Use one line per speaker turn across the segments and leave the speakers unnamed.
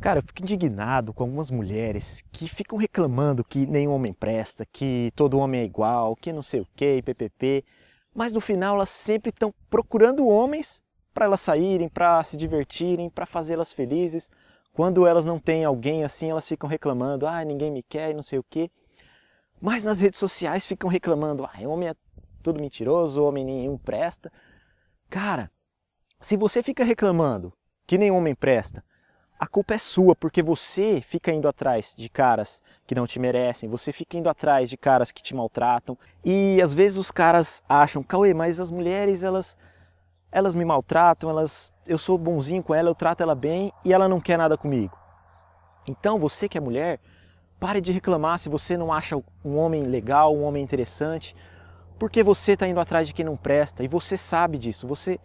Cara, eu fico indignado com algumas mulheres que ficam reclamando que nenhum homem presta, que todo homem é igual, que não sei o que, ppp. Mas no final elas sempre estão procurando homens para elas saírem, para se divertirem, para fazê-las felizes. Quando elas não têm alguém assim, elas ficam reclamando, ah, ninguém me quer e não sei o que. Mas nas redes sociais ficam reclamando, ah, homem é tudo mentiroso, homem nenhum presta. Cara, se você fica reclamando que nenhum homem presta, a culpa é sua, porque você fica indo atrás de caras que não te merecem, você fica indo atrás de caras que te maltratam. E às vezes os caras acham, Cauê, mas as mulheres, elas elas me maltratam, elas eu sou bonzinho com ela, eu trato ela bem e ela não quer nada comigo. Então, você que é mulher, pare de reclamar se você não acha um homem legal, um homem interessante, porque você está indo atrás de quem não presta e você sabe disso. Você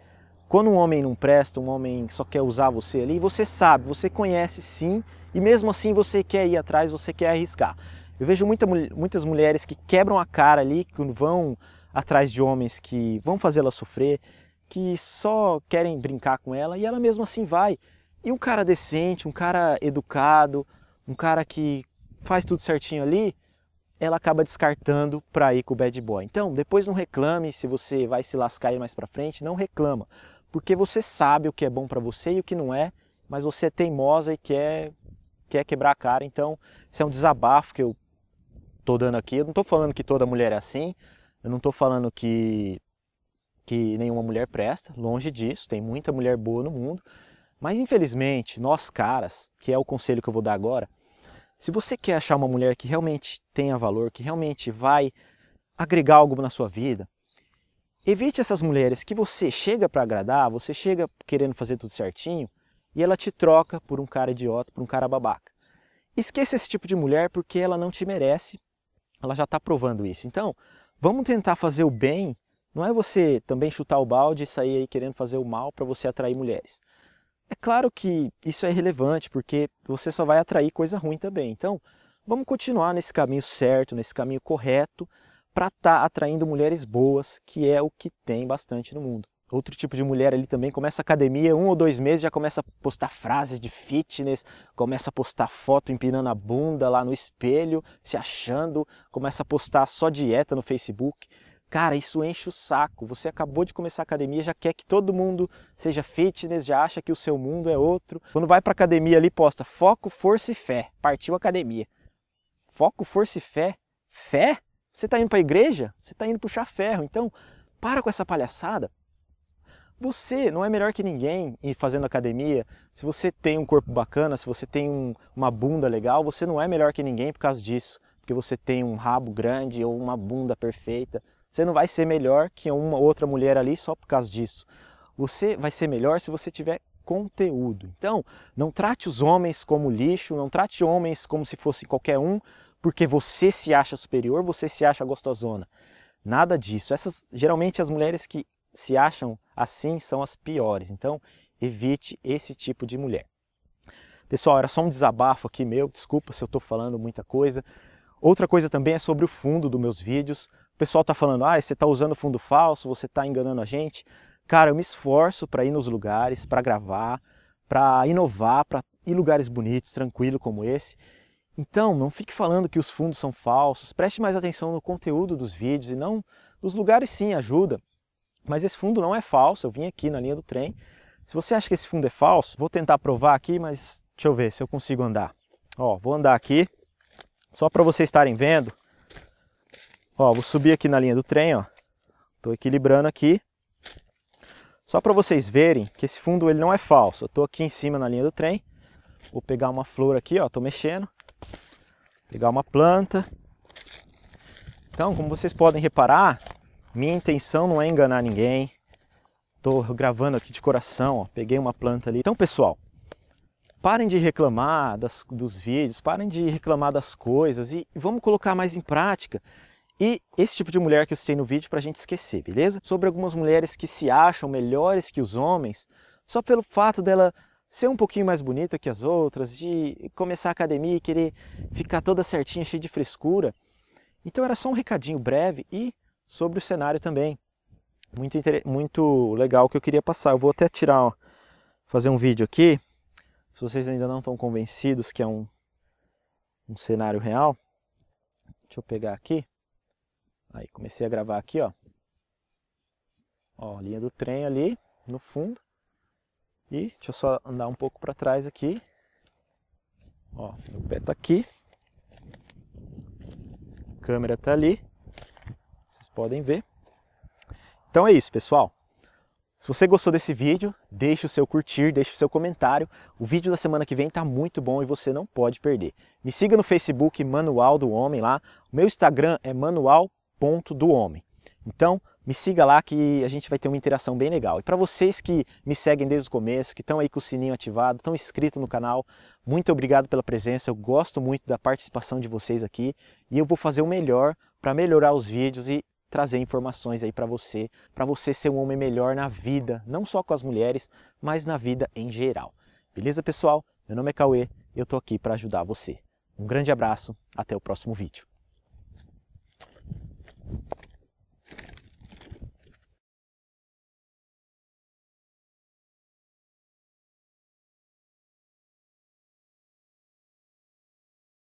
quando um homem não presta, um homem só quer usar você ali, você sabe, você conhece sim, e mesmo assim você quer ir atrás, você quer arriscar. Eu vejo muita, muitas mulheres que quebram a cara ali, que vão atrás de homens que vão fazê-la sofrer, que só querem brincar com ela e ela mesmo assim vai. E um cara decente, um cara educado, um cara que faz tudo certinho ali, ela acaba descartando para ir com o bad boy. Então, depois não reclame se você vai se lascar aí mais para frente, não reclama, porque você sabe o que é bom para você e o que não é, mas você é teimosa e quer quer quebrar a cara. Então, isso é um desabafo que eu tô dando aqui. Eu não tô falando que toda mulher é assim, eu não tô falando que que nenhuma mulher presta, longe disso, tem muita mulher boa no mundo. Mas infelizmente, nós caras, que é o conselho que eu vou dar agora, se você quer achar uma mulher que realmente tenha valor, que realmente vai agregar algo na sua vida, evite essas mulheres que você chega para agradar, você chega querendo fazer tudo certinho e ela te troca por um cara idiota, por um cara babaca. Esqueça esse tipo de mulher porque ela não te merece, ela já está provando isso. Então, vamos tentar fazer o bem, não é você também chutar o balde e sair aí querendo fazer o mal para você atrair mulheres. É claro que isso é irrelevante, porque você só vai atrair coisa ruim também. Então, vamos continuar nesse caminho certo, nesse caminho correto, para estar tá atraindo mulheres boas, que é o que tem bastante no mundo. Outro tipo de mulher ali também começa academia, um ou dois meses já começa a postar frases de fitness, começa a postar foto empinando a bunda lá no espelho, se achando, começa a postar só dieta no Facebook. Cara, isso enche o saco. Você acabou de começar a academia, já quer que todo mundo seja fitness, já acha que o seu mundo é outro. Quando vai para academia ali, posta foco, força e fé. Partiu academia. Foco, força e fé. Fé? Você está indo para a igreja? Você está indo puxar ferro. Então, para com essa palhaçada. Você não é melhor que ninguém e fazendo academia. Se você tem um corpo bacana, se você tem um, uma bunda legal, você não é melhor que ninguém por causa disso. Porque você tem um rabo grande ou uma bunda perfeita. Você não vai ser melhor que uma outra mulher ali só por causa disso. Você vai ser melhor se você tiver conteúdo. Então, não trate os homens como lixo, não trate homens como se fosse qualquer um, porque você se acha superior, você se acha gostosona. Nada disso. Essas, geralmente as mulheres que se acham assim são as piores. Então, evite esse tipo de mulher. Pessoal, era só um desabafo aqui meu, desculpa se eu estou falando muita coisa, Outra coisa também é sobre o fundo dos meus vídeos. O pessoal está falando, ah, você está usando fundo falso, você está enganando a gente. Cara, eu me esforço para ir nos lugares, para gravar, para inovar, para ir lugares bonitos, tranquilo como esse. Então, não fique falando que os fundos são falsos, preste mais atenção no conteúdo dos vídeos e não nos lugares sim, ajuda. Mas esse fundo não é falso, eu vim aqui na linha do trem. Se você acha que esse fundo é falso, vou tentar provar aqui, mas deixa eu ver se eu consigo andar. Ó, vou andar aqui, só para vocês estarem vendo. Ó, vou subir aqui na linha do trem, ó. Tô equilibrando aqui. Só para vocês verem que esse fundo ele não é falso. Eu tô aqui em cima na linha do trem. Vou pegar uma flor aqui, ó, tô mexendo. Pegar uma planta. Então, como vocês podem reparar, minha intenção não é enganar ninguém. Tô gravando aqui de coração, ó. Peguei uma planta ali. Então, pessoal, Parem de reclamar das, dos vídeos, parem de reclamar das coisas e vamos colocar mais em prática. E esse tipo de mulher que eu citei no vídeo para a gente esquecer, beleza? Sobre algumas mulheres que se acham melhores que os homens só pelo fato dela ser um pouquinho mais bonita que as outras, de começar a academia e querer ficar toda certinha, cheia de frescura. Então era só um recadinho breve e sobre o cenário também. Muito, muito legal que eu queria passar. Eu vou até tirar, ó, fazer um vídeo aqui se vocês ainda não estão convencidos que é um, um cenário real, deixa eu pegar aqui. Aí comecei a gravar aqui, ó. Ó, linha do trem ali no fundo. E deixa eu só andar um pouco para trás aqui. Ó, meu pé tá aqui. A câmera tá ali. Vocês podem ver. Então é isso, pessoal. Se você gostou desse vídeo, deixe o seu curtir, deixe o seu comentário. O vídeo da semana que vem está muito bom e você não pode perder. Me siga no Facebook Manual do Homem lá. O meu Instagram é manual.dohomem. Então, me siga lá que a gente vai ter uma interação bem legal. E para vocês que me seguem desde o começo, que estão aí com o sininho ativado, estão inscritos no canal, muito obrigado pela presença. Eu gosto muito da participação de vocês aqui e eu vou fazer o melhor para melhorar os vídeos e trazer informações aí para você, para você ser um homem melhor na vida, não só com as mulheres, mas na vida em geral. Beleza, pessoal? Meu nome é Cauê, eu tô aqui para ajudar você. Um grande abraço, até o próximo vídeo.